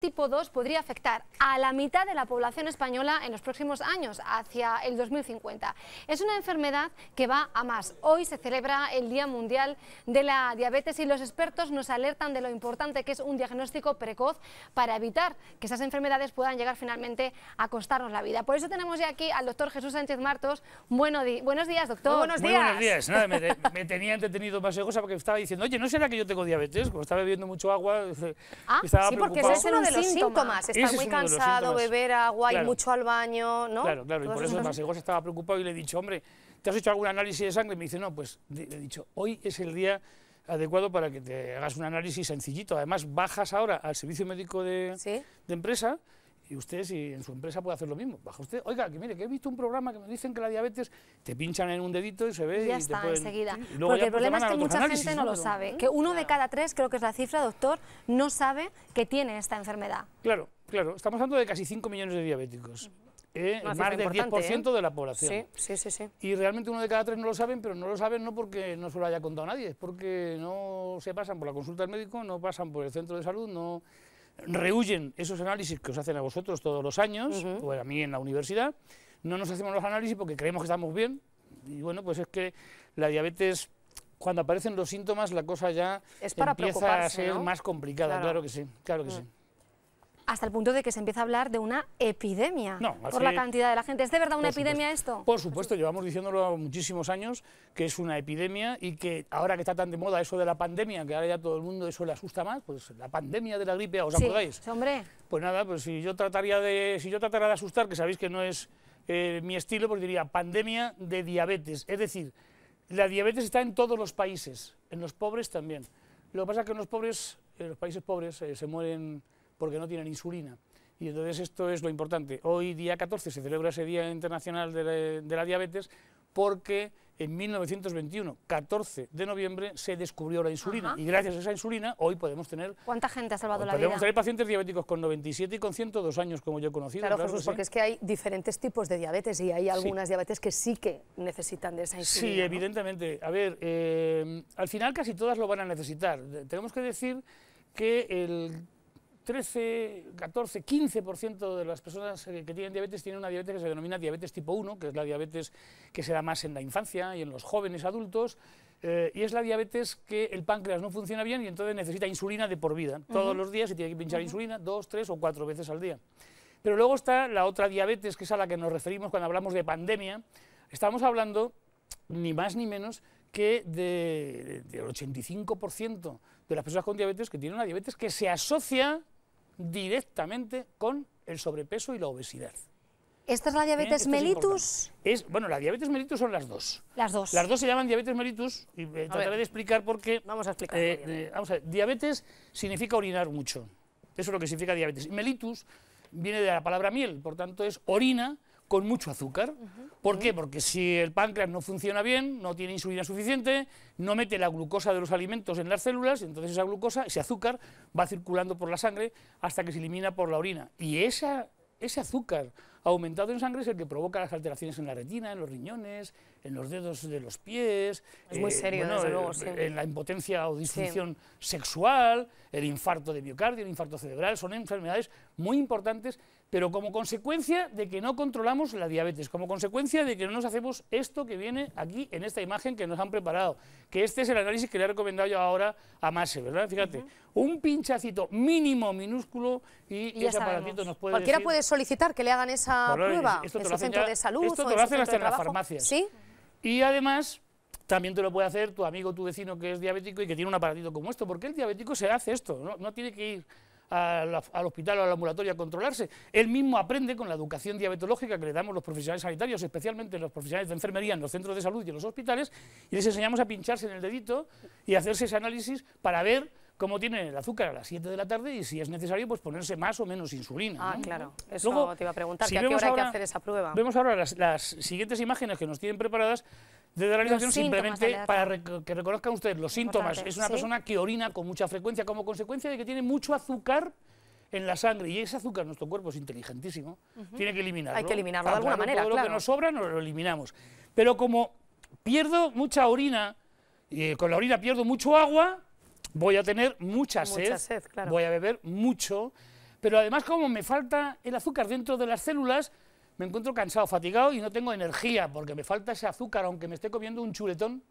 tipo 2 podría afectar a la mitad de la población española en los próximos años, hacia el 2050. Es una enfermedad que va a más. Hoy se celebra el Día Mundial de la Diabetes y los expertos nos alertan de lo importante que es un diagnóstico precoz para evitar que esas enfermedades puedan llegar finalmente a costarnos la vida. Por eso tenemos ya aquí al doctor Jesús Sánchez Martos. Bueno, buenos días, doctor. buenos días. me, tenía entretenido más de cosas porque estaba diciendo, oye, ¿no será que yo tengo diabetes? Como estaba bebiendo mucho agua, ah, estaba preocupado. porque es de los síntomas. muy cansado, beber agua, y ir mucho al baño, ¿no? Claro, claro. Y por eso el Masegos estaba preocupado y le he dicho, hombre, ¿te has hecho algún análisis de sangre? Y me dice, no, pues le he dicho, hoy es el día adecuado para que te hagas un análisis sencillito. Además, bajas ahora al servicio médico de, de empresa y usted si en su empresa puede hacer lo mismo. Baja usted, oiga, que mire, que he visto un programa que me dicen que la diabetes te pinchan en un dedito y se ve ya está, enseguida. Porque el pues problema es que mucha gente no, lo sabe, que uno de cada tres, creo que es la cifra, doctor, no sabe que tiene esta enfermedad. Claro, claro, estamos hablando de casi 5 millones de diabéticos. ¿eh? más del 10% ¿eh? de la población. Sí, sí, sí, y realmente uno de cada tres no lo saben, pero no lo saben no porque no se lo haya contado nadie, es porque no se pasan por la consulta del médico, no pasan por el centro de salud, no rehuyen esos análisis que os hacen a vosotros todos los años, o a mí en la universidad, no nos hacemos los análisis porque creemos que estamos bien, y bueno, pues es que la diabetes, cuando aparecen los síntomas, la cosa ya es para empieza a ser más complicada, claro. que sí, claro que mm. sí hasta el punto de que se empieza a hablar de una epidemia por la cantidad de la gente. ¿Es de verdad una epidemia esto? Por supuesto, llevamos diciéndolo muchísimos años que es una epidemia y que ahora que está tan de moda eso de la pandemia, que ahora ya todo el mundo eso le asusta más, pues la pandemia de la gripe, ¿os sí, hombre. Pues nada, pues si yo trataría de si yo tratara de asustar, que sabéis que no es eh, mi estilo, pues diría pandemia de diabetes, es decir, la diabetes está en todos los países, en los pobres también. Lo que pasa es que en los pobres, en los países pobres eh, se mueren porque no tienen insulina. Y entonces esto es lo importante. Hoy, día 14, se celebra ese Día Internacional de la, Diabetes porque en 1921, 14 de noviembre, se descubrió la insulina. Y gracias a esa insulina, hoy podemos tener... ¿Cuánta gente ha salvado la vida? Podemos tener pacientes diabéticos con 97 y con 102 años, como yo he conocido. Claro, porque es que hay diferentes tipos de diabetes y hay algunas diabetes que sí que necesitan de esa insulina. Sí, evidentemente. A ver, eh, al final casi todas lo van a necesitar. Tenemos que decir que el 13, 14, 15% de las personas que, tienen diabetes tienen una diabetes que se denomina diabetes tipo 1, que es la diabetes que se da más en la infancia y en los jóvenes adultos, eh, y es la diabetes que el páncreas no funciona bien y entonces necesita insulina de por vida. Todos los días se tiene que pinchar insulina dos, tres o cuatro veces al día. Pero luego está la otra diabetes, que es a la que nos referimos cuando hablamos de pandemia. Estamos hablando ni más ni menos que del 85% de las personas con diabetes que tienen una diabetes que se asocia directamente con el sobrepeso y la obesidad. ¿Esta es la ¿Eh? diabetes mellitus? Es, bueno, la diabetes mellitus son las dos. Las dos. Las dos se llaman diabetes mellitus y eh, trataré de explicar por qué. Vamos a explicar. Eh, vamos a ver, diabetes significa orinar mucho. Eso es lo que significa diabetes. Mellitus viene de la palabra miel, por tanto es orina con mucho azúcar. ¿Por qué? Porque si el páncreas no funciona bien, no tiene insulina suficiente, no mete la glucosa de los alimentos en las células, entonces esa glucosa, ese azúcar, va circulando por la sangre hasta que se elimina por la orina. Y ese azúcar aumentado en sangre es el que provoca las alteraciones en la retina, en los riñones, en los dedos de los pies. Es muy eh, serio, eh, En la impotencia o disfunción sexual, el infarto de miocardio, el infarto cerebral, son enfermedades muy importantes pero como consecuencia de que no controlamos la diabetes, como consecuencia de que no nos hacemos esto que viene aquí en esta imagen que nos han preparado, que este es el análisis que le he recomendado yo ahora a Marcel, ¿verdad? Fíjate, un pinchacito mínimo, minúsculo, y, ese aparatito nos puede Cualquiera puede solicitar que le hagan esa prueba en su centro de salud esto te lo hacen hasta en la farmacia. ¿Sí? Y además, también te lo puede hacer tu amigo, tu vecino que es diabético y que tiene un aparatito como esto, porque el diabético se hace esto, no tiene que ir al hospital o a la ambulatoria a controlarse. Él mismo aprende con la educación diabetológica que le damos los profesionales sanitarios, especialmente los profesionales de enfermería en los centros de salud y en los hospitales, y les enseñamos a pincharse en el dedito y hacerse ese análisis para ver cómo tiene el azúcar a las 7 de la tarde y si es necesario pues ponerse más o menos insulina. Ah, claro, eso Luego, te iba a preguntar, si a qué hora hay que hacer esa prueba? Vemos ahora las, las, siguientes imágenes que nos tienen preparadas, ...de la simplemente para que reconozcan ustedes los síntomas. Es una persona que orina con mucha frecuencia como consecuencia de que tiene mucho azúcar en la sangre. Y ese azúcar, nuestro cuerpo es inteligentísimo, tiene que eliminarlo. Hay que eliminarlo de alguna manera, Todo lo que nos sobra nos lo eliminamos. Pero como pierdo mucha orina, ...y eh, con la orina pierdo mucho agua, voy a tener mucha, mucha sed, sed claro. voy a beber mucho, pero además como me falta el azúcar dentro de las células, me encuentro cansado, fatigado y no tengo energía porque me falta ese azúcar, aunque me esté comiendo un chuletón,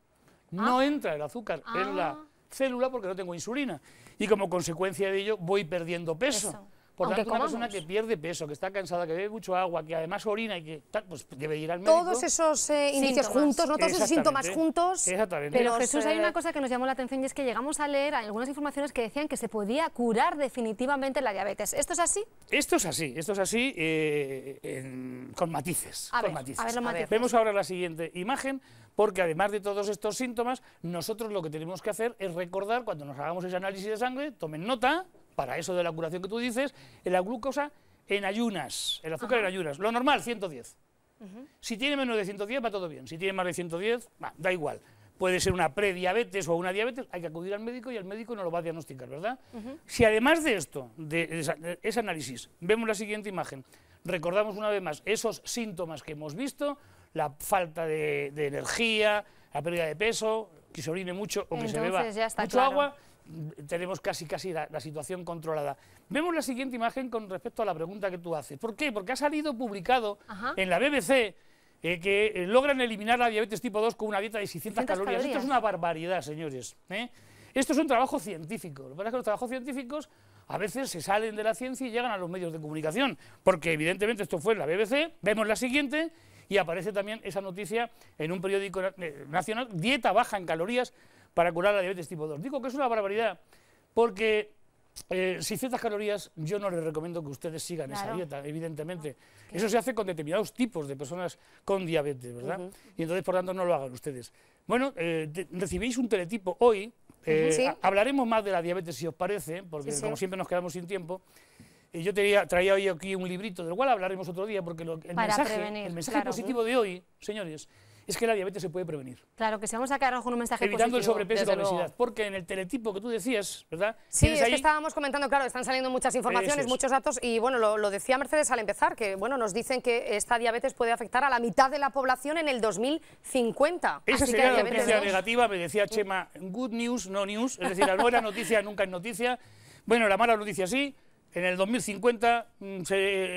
no ah. entra el azúcar en la ah. célula porque no tengo insulina. Y como consecuencia de ello voy perdiendo peso. Por Aunque tanto, una persona que pierde peso, que está cansada, que bebe mucho agua, que además orina y que pues debe ir al médico. Todos esos eh, síntomas. juntos, todos esos síntomas juntos. Exactamente. Pero Jesús, hay una cosa que nos llamó la atención y es que llegamos a leer algunas informaciones que decían que se podía curar definitivamente la diabetes. ¿Esto es así? Esto es así, esto es así eh, con matices. matices. A ver los matices. Vemos ahora la siguiente imagen porque además de todos estos síntomas, nosotros lo que tenemos que hacer es recordar cuando nos hagamos ese análisis de sangre, tomen nota, para eso de la curación que tú dices, la glucosa en ayunas, el azúcar en ayunas. Lo normal, 110. Si tiene menos de 110 va todo bien, si tiene más de 110, da igual. Puede ser una prediabetes o una diabetes, hay que acudir al médico y el médico no lo va a diagnosticar, ¿verdad? Si además de esto, de, ese análisis, vemos la siguiente imagen, recordamos una vez más esos síntomas que hemos visto, la falta de, energía, la pérdida de peso, que se orine mucho o que se beba mucho agua, tenemos casi casi la, situación controlada. Vemos la siguiente imagen con respecto a la pregunta que tú haces. ¿Por qué? Porque ha salido publicado en la BBC eh, que eh, logran eliminar la diabetes tipo 2 con una dieta de 600, calorías. Esto es una barbaridad, señores. ¿eh? Esto es un trabajo científico. Lo que pasa es que los trabajos científicos a veces se salen de la ciencia y llegan a los medios de comunicación, porque evidentemente esto fue en la BBC. Vemos la siguiente y aparece también esa noticia en un periódico nacional, dieta baja en calorías para curar la diabetes tipo 2. Digo que es una barbaridad porque eh, si ciertas calorías yo no les recomiendo que ustedes sigan esa dieta, evidentemente. Eso se hace con determinados tipos de personas con diabetes, ¿verdad? Y entonces, por tanto, no lo hagan ustedes. Bueno, eh, recibéis un teletipo hoy. Eh, hablaremos más de la diabetes, si os parece, porque como siempre nos quedamos sin tiempo. Y yo tenía, traía hoy aquí un librito, del cual hablaremos otro día, porque el, mensaje, positivo de hoy, señores, es que la diabetes se puede prevenir. Claro, que si vamos a quedarnos con un mensaje Evitando el sobrepeso y la obesidad, porque en el teletipo que tú decías, ¿verdad? Sí, es que estábamos comentando, claro, están saliendo muchas informaciones, muchos datos, y bueno, lo, decía Mercedes al empezar, que bueno, nos dicen que esta diabetes puede afectar a la mitad de la población en el 2050. Esa Así sería que la noticia negativa, me decía Chema, good news, no news, es decir, la buena noticia nunca es noticia, bueno, la mala noticia sí, en el 2050 mm,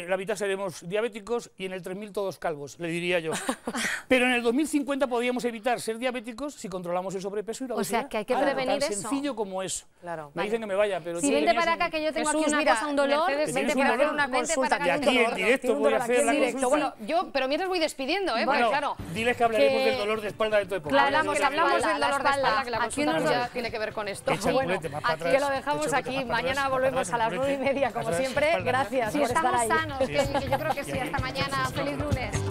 la mitad seremos diabéticos y en el 3000 todos calvos, le diría yo. Pero en el 2050 podríamos evitar ser diabéticos si controlamos el sobrepeso y la obesidad. O sea, que hay que prevenir eso. tan eso. sencillo como eso. Claro. Me dicen que me vaya, pero... Si sí, vente para acá que yo tengo aquí una cosa, un dolor. Mercedes, vente para hacer una consulta. Y aquí en directo voy hacer la consulta. Bueno, yo, pero mientras voy despidiendo, ¿eh? Bueno, claro. diles que hablaremos del dolor de espalda de tu época. Claro, hablamos, hablamos del dolor de espalda, que la consulta tiene que ver con esto. Bueno, aquí lo dejamos aquí. Mañana volvemos a las nueve y media como siempre, gracias. Si por estar ahí. sanos, que yo creo que sí. Hasta mañana. Feliz lunes.